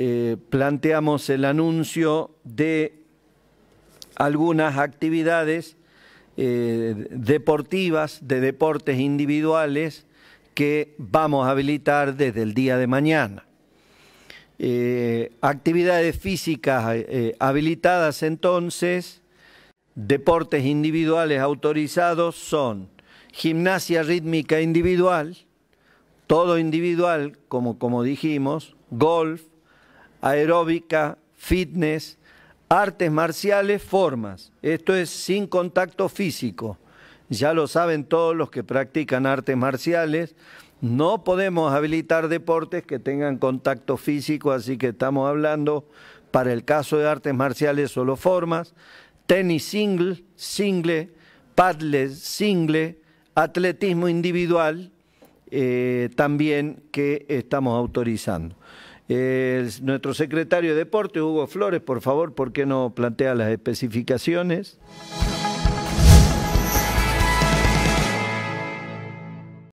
Eh, planteamos el anuncio de algunas actividades eh, deportivas, de deportes individuales que vamos a habilitar desde el día de mañana. Eh, actividades físicas habilitadas entonces, deportes individuales autorizados son gimnasia rítmica individual, todo individual, como, como dijimos, golf, aeróbica, fitness, artes marciales, formas. Esto es sin contacto físico. Ya lo saben todos los que practican artes marciales. No podemos habilitar deportes que tengan contacto físico, así que estamos hablando para el caso de artes marciales solo formas, tenis single, single, padles single, atletismo individual, eh, también que estamos autorizando nuestro secretario de Deporte, Hugo Flores, por favor, ¿por qué no plantea las especificaciones?